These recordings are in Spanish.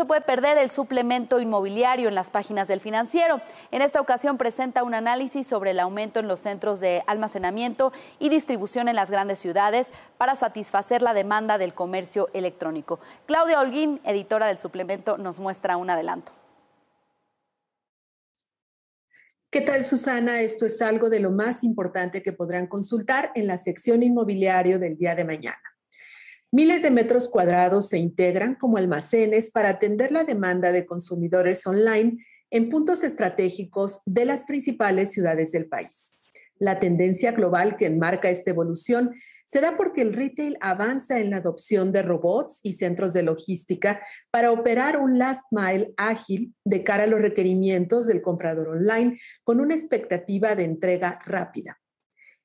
se puede perder el suplemento inmobiliario en las páginas del financiero. En esta ocasión presenta un análisis sobre el aumento en los centros de almacenamiento y distribución en las grandes ciudades para satisfacer la demanda del comercio electrónico. Claudia Holguín, editora del suplemento, nos muestra un adelanto. ¿Qué tal, Susana? Esto es algo de lo más importante que podrán consultar en la sección inmobiliario del día de mañana. Miles de metros cuadrados se integran como almacenes para atender la demanda de consumidores online en puntos estratégicos de las principales ciudades del país. La tendencia global que enmarca esta evolución se da porque el retail avanza en la adopción de robots y centros de logística para operar un last mile ágil de cara a los requerimientos del comprador online con una expectativa de entrega rápida.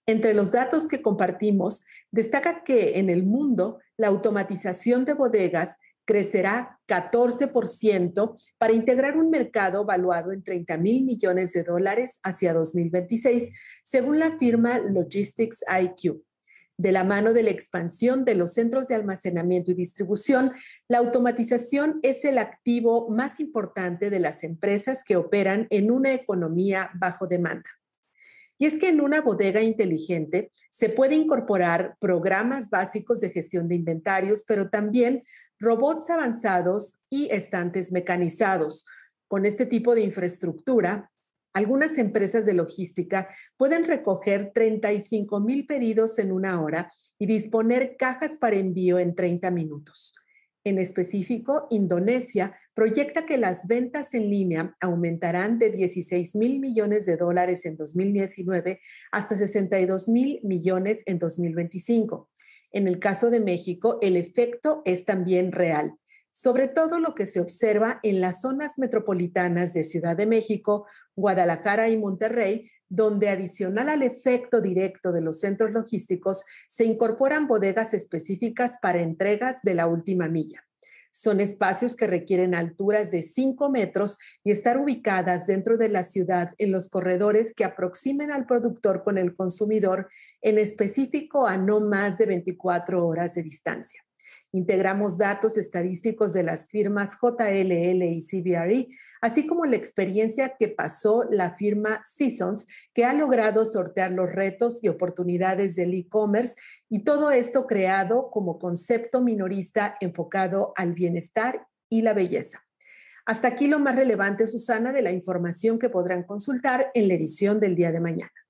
Entre los datos que compartimos, destaca que en el mundo la automatización de bodegas crecerá 14% para integrar un mercado valuado en 30 mil millones de dólares hacia 2026, según la firma Logistics IQ. De la mano de la expansión de los centros de almacenamiento y distribución, la automatización es el activo más importante de las empresas que operan en una economía bajo demanda. Y es que en una bodega inteligente se puede incorporar programas básicos de gestión de inventarios, pero también robots avanzados y estantes mecanizados. Con este tipo de infraestructura, algunas empresas de logística pueden recoger 35 mil pedidos en una hora y disponer cajas para envío en 30 minutos. En específico, Indonesia proyecta que las ventas en línea aumentarán de 16 mil millones de dólares en 2019 hasta 62 mil millones en 2025. En el caso de México, el efecto es también real, sobre todo lo que se observa en las zonas metropolitanas de Ciudad de México, Guadalajara y Monterrey, donde adicional al efecto directo de los centros logísticos, se incorporan bodegas específicas para entregas de la última milla. Son espacios que requieren alturas de 5 metros y estar ubicadas dentro de la ciudad en los corredores que aproximen al productor con el consumidor, en específico a no más de 24 horas de distancia. Integramos datos estadísticos de las firmas JLL y CBRE, así como la experiencia que pasó la firma Seasons, que ha logrado sortear los retos y oportunidades del e-commerce, y todo esto creado como concepto minorista enfocado al bienestar y la belleza. Hasta aquí lo más relevante, Susana, de la información que podrán consultar en la edición del día de mañana.